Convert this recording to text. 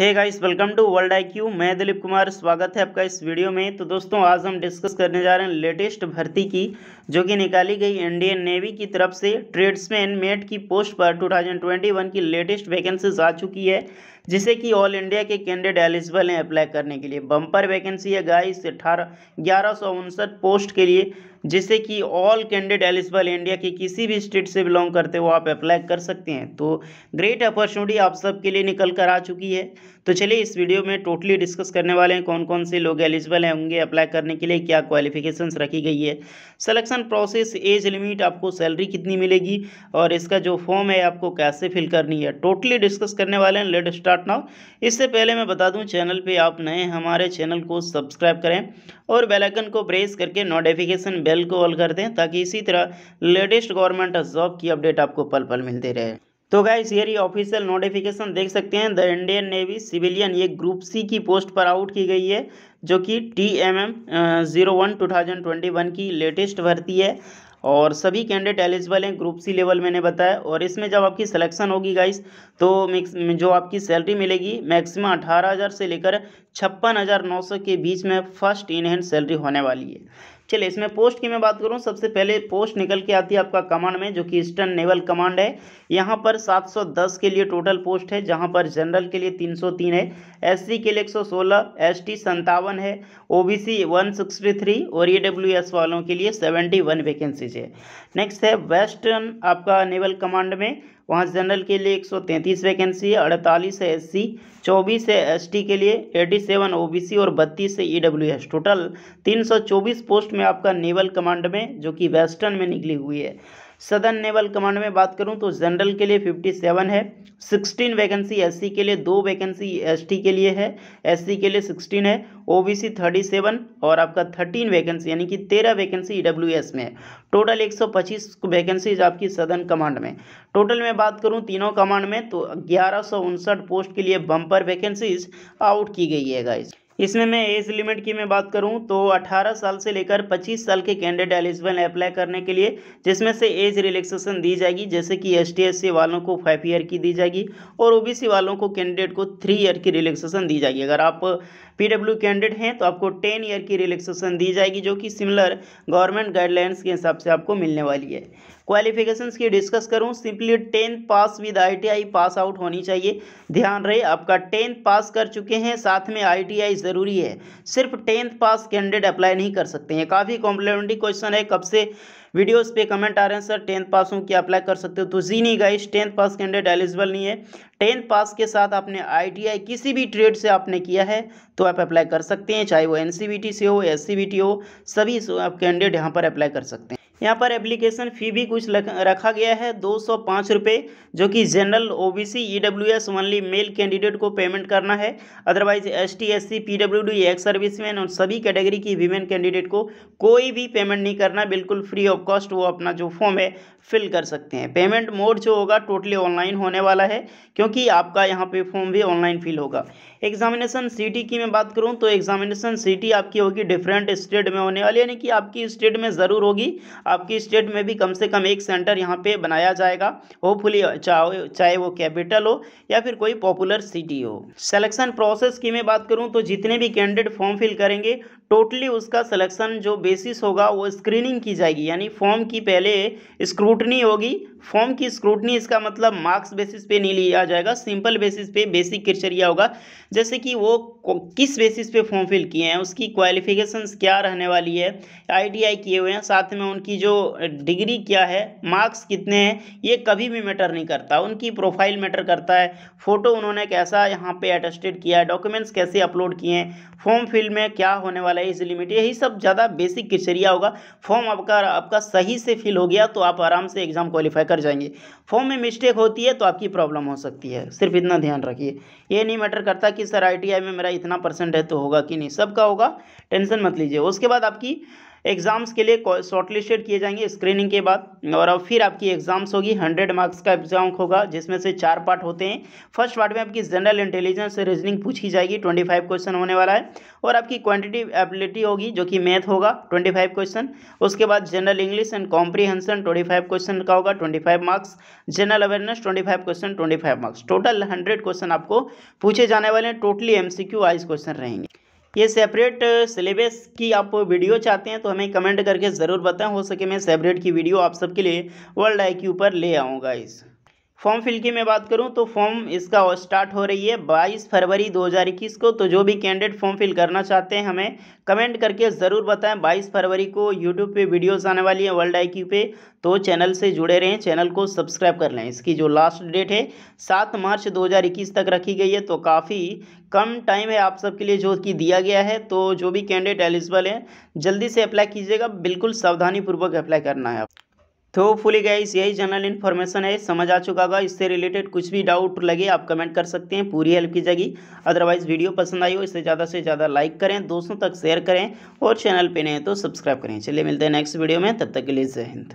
hey guys welcome to world I Q मैं दिलीप कुमार स्वागत है आपका इस वीडियो में तो दोस्तों आज हम डिस्कस करने जा रहे हैं लेटेस्ट भर्ती की जो कि निकाली गई इंडियन नेवी की तरफ से ट्रेड्समैन मेट की पोस्ट पर 2021 की लेटेस्ट वैकेंसीज आ चुकी है जिससे कि ऑल इंडिया के कैंडिडेट एलिजिबल हैं अप्लाई करने के लिए बम्पर वैकेंसी है गाइस अठारह ग्यारह सौ उनसठ पोस्ट के लिए जिससे कि ऑल कैंडिडेट एलिजिबल इंडिया के किसी भी स्टेट से बिलोंग करते हो आप अप्लाई कर सकते हैं तो ग्रेट अपॉर्चुनिटी आप सबके लिए निकल कर आ चुकी है तो चलिए इस वीडियो में टोटली डिस्कस करने वाले हैं कौन कौन से लोग एलिजिबल हैं होंगे अप्लाई करने के लिए क्या क्वालिफिकेशंस रखी गई है सिलेक्शन प्रोसेस एज लिमिट आपको सैलरी कितनी मिलेगी और इसका जो फॉर्म है आपको कैसे फिल करनी है टोटली डिस्कस करने वाले हैं लेट स्टार्ट नाउ इससे पहले मैं बता दूँ चैनल पर आप नए हमारे चैनल को सब्सक्राइब करें और बेलाइकन को प्रेस करके नोटिफिकेशन बेल को ऑल कर दें ताकि इसी तरह लेटेस्ट गवर्नमेंट जॉब की अपडेट आपको पल पल मिलते रहे तो गाइस ये ऑफिशियल नोटिफिकेशन देख सकते हैं द इंडियन नेवी सिविलियन ये ग्रुप सी की पोस्ट पर आउट की गई है जो कि T M M zero one two thousand twenty one की लेटेस्ट भर्ती है और सभी कैंडिडेट एलिजिबल हैं ग्रुप सी लेवल मैंने बताया और इसमें जब आपकी सिलेक्शन होगी गाइस तो मिक्स जो आपकी सैलरी मिलेगी मैक्सिमम अठारह हज़ार से लेकर छप्पन हज़ार नौ सौ के बीच में फर्स्ट इन हैंड सैलरी होने वाली है चलिए इसमें पोस्ट की मैं बात करूँ सबसे पहले पोस्ट निकल के आती है आपका कमांड में जो कि ईस्टर्न नेवल कमांड है यहाँ पर 710 के लिए टोटल पोस्ट है जहाँ पर जनरल के लिए 303 है एससी के लिए 116 एसटी संतावन है ओबीसी 163 और ईडब्ल्यूएस वालों के लिए 71 वैकेंसीज है नेक्स्ट है वेस्टर्न आपका नेवल कमांड में पाँच जनरल के लिए एक सौ तैंतीस वैकेंसी है अड़तालीस है सी चौबीस है टी के लिए एटी सेवन ओबीसी और बत्तीस है ईडब्ल्यूएस e टोटल तीन सौ चौबीस पोस्ट में आपका नेवल कमांड में जो कि वेस्टर्न में निकली हुई है सदन नेवल कमांड में बात करूं तो जनरल के लिए 57 है 16 वैकेंसी एससी के लिए दो वैकेंसी एसटी के लिए है एससी के लिए 16 है ओबीसी 37 और आपका 13 वैकेंसी यानी कि 13 वैकेंसी ईडब्ल्यूएस में है टोटल 125 वैकेंसीज आपकी सदन कमांड में टोटल में बात करूं तीनों कमांड में तो ग्यारह पोस्ट के लिए बम्पर वैकेंसीज आउट की गई है गाइज इसमें मैं एज लिमिट की मैं बात करूं तो 18 साल से लेकर 25 साल के कैंडिडेट एलिजिबल अप्लाई करने के लिए जिसमें से एज रिलैक्सेशन दी जाएगी जैसे कि एस टी वालों को फाइव ईयर की दी जाएगी और ओ वालों को कैंडिडेट को थ्री ईयर की रिलैक्सेशन दी जाएगी अगर आप पीडब्ल्यू कैंडिडेट हैं तो आपको टेन ईयर की रिलैक्सेशन दी जाएगी जो कि सिमिलर गवर्नमेंट गाइडलाइंस के हिसाब से आपको मिलने वाली है क्वालिफिकेशंस की डिस्कस करूं simply tenth pass with ITI pass out होनी चाहिए ध्यान रहे आपका टेंथ पास कर चुके हैं साथ में आईटीआई ज़रूरी है सिर्फ टेंथ पास कैंडिडेट अप्लाई नहीं कर सकते हैं काफ़ी कॉम्प्लीमेंट्री क्वेश्चन है कब से वीडियोस पे कमेंट आ रहे हैं सर टेंथ पास हूँ कि अप्लाई कर सकते हो तो जी नहीं guys tenth pass candidate eligible नहीं है टेंथ पास के साथ आपने आईटीआई किसी भी ट्रेड से आपने किया है तो आप अप्लाई कर सकते हैं चाहे वो एनसीबीटी से हो एस हो सभी आप कैंडिडेट यहाँ पर अप्लाई कर सकते हैं यहाँ पर एप्लीकेशन फ़ी भी कुछ रखा गया है दो सौ पाँच रुपये जो कि general OBC EWS only male candidate को पेमेंट करना है otherwise S T S C P W D ex serviceman और सभी कैटेगरी की वीमेन कैंडिडेट को कोई भी पेमेंट नहीं करना बिल्कुल फ्री ऑफ कॉस्ट वो अपना जो फॉर्म है फिल कर सकते हैं पेमेंट मोड जो होगा टोटली ऑनलाइन होने वाला है क्योंकि आपका यहाँ पर फॉर्म भी ऑनलाइन फिल होगा एग्जामिनेशन सीटी की मैं बात करूँ तो एग्जामिनेशन सी आपकी होगी डिफरेंट स्टेट में होने वाली यानी कि आपकी स्टेट में ज़रूर होगी आपकी स्टेट में भी कम से कम एक सेंटर यहाँ पे बनाया जाएगा होपफुली चाहे चाहे वो कैपिटल हो या फिर कोई पॉपुलर सिटी हो सेलेक्शन प्रोसेस की मैं बात करूँ तो जितने भी कैंडिडेट फॉर्म फिल करेंगे टोटली उसका सिलेक्शन जो बेसिस होगा वो स्क्रीनिंग की जाएगी यानी फॉर्म की पहले स्क्रूटनी होगी फॉर्म की स्क्रूटनी इसका मतलब मार्क्स बेसिस पे नहीं लिया जाएगा सिंपल बेसिस पे बेसिक क्रिटेरिया होगा जैसे कि वो किस बेसिस पे फॉर्म फिल किए हैं उसकी क्वालिफिकेशंस क्या रहने वाली है आईटीआई किए हुए हैं साथ में उनकी जो डिग्री क्या है मार्क्स कितने हैं ये कभी भी मैटर नहीं करता उनकी प्रोफाइल मैटर करता है फ़ोटो उन्होंने कैसा यहाँ पर अटेस्टेड किया है डॉक्यूमेंट्स कैसे अपलोड किए हैं फॉर्म फिल में क्या होने वाला वाला है इस लिमिट यही सब ज़्यादा बेसिक क्रिटेरिया होगा फॉर्म आपका आपका सही से फिल हो गया तो आप आराम से एग्ज़ाम क्वालिफाई कर जाएंगे फॉर्म में मिस्टेक होती है तो आपकी प्रॉब्लम हो सकती है सिर्फ इतना ध्यान रखिए ये नहीं मैटर करता कि सर आई में मेरा इतना परसेंट है तो होगा कि नहीं सबका होगा टेंशन मत लीजिए उसके बाद आपकी एग्ज़ाम्स के लिए शॉर्टलिस्टेड किए जाएंगे स्क्रीनिंग के बाद और अब फिर आपकी एग्ज़ाम्स होगी हंड्रेड मार्क्स का एग्जाम होगा जिसमें से चार पार्ट होते हैं फर्स्ट पार्ट में आपकी जनरल इंटेलिजेंस रीजनिंग पूछी जाएगी ट्वेंटी फाइव क्वेश्चन होने वाला है और आपकी क्वान्टिटिव एबिलिटी होगी जो कि मैथ होगा ट्वेंटी फाइव क्वेश्चन उसके बाद general English and comprehension twenty five question का होगा twenty five marks general awareness twenty five question twenty five marks total hundred question आपको पूछे जाने वाले हैं टोटली एमसीक्यू वाइज क्वेश्चन रहेंगे ये सेपरेट सिलेबस uh, की आप वीडियो चाहते हैं तो हमें कमेंट करके ज़रूर बताएं हो सके मैं सेपरेट की वीडियो आप सबके लिए वर्ल्ड आई के ऊपर ले आऊँगा इस फॉर्म फिल की मैं बात करूं तो फॉर्म इसका स्टार्ट हो रही है 22 फरवरी 2021 को तो जो भी कैंडिडेट फॉर्म फिल करना चाहते हैं हमें कमेंट करके ज़रूर बताएं 22 फरवरी को यूट्यूब पे वीडियोस आने वाली हैं वर्ल्ड आई पे तो चैनल से जुड़े रहें चैनल को सब्सक्राइब कर लें इसकी जो लास्ट डेट है सात मार्च दो तक रखी गई है तो काफ़ी कम टाइम है आप सबके लिए जो कि दिया गया है तो जो भी कैंडिडेट एलिजिबल हैं जल्दी से अप्लाई कीजिएगा बिल्कुल सावधानीपूर्वक अप्लाई करना है आप तो फुली गाइस यही जनरल इन्फॉर्मेशन है समझ आ चुका होगा इससे रिलेटेड कुछ भी डाउट लगे आप कमेंट कर सकते हैं पूरी हेल्प की जाएगी अदरवाइज वीडियो पसंद आई हो इसे ज़्यादा से ज़्यादा लाइक करें दोस्तों तक शेयर करें और चैनल पर नहीं तो सब्सक्राइब करें चलिए मिलते हैं नेक्स्ट वीडियो में तब तक के लिए जय हिंद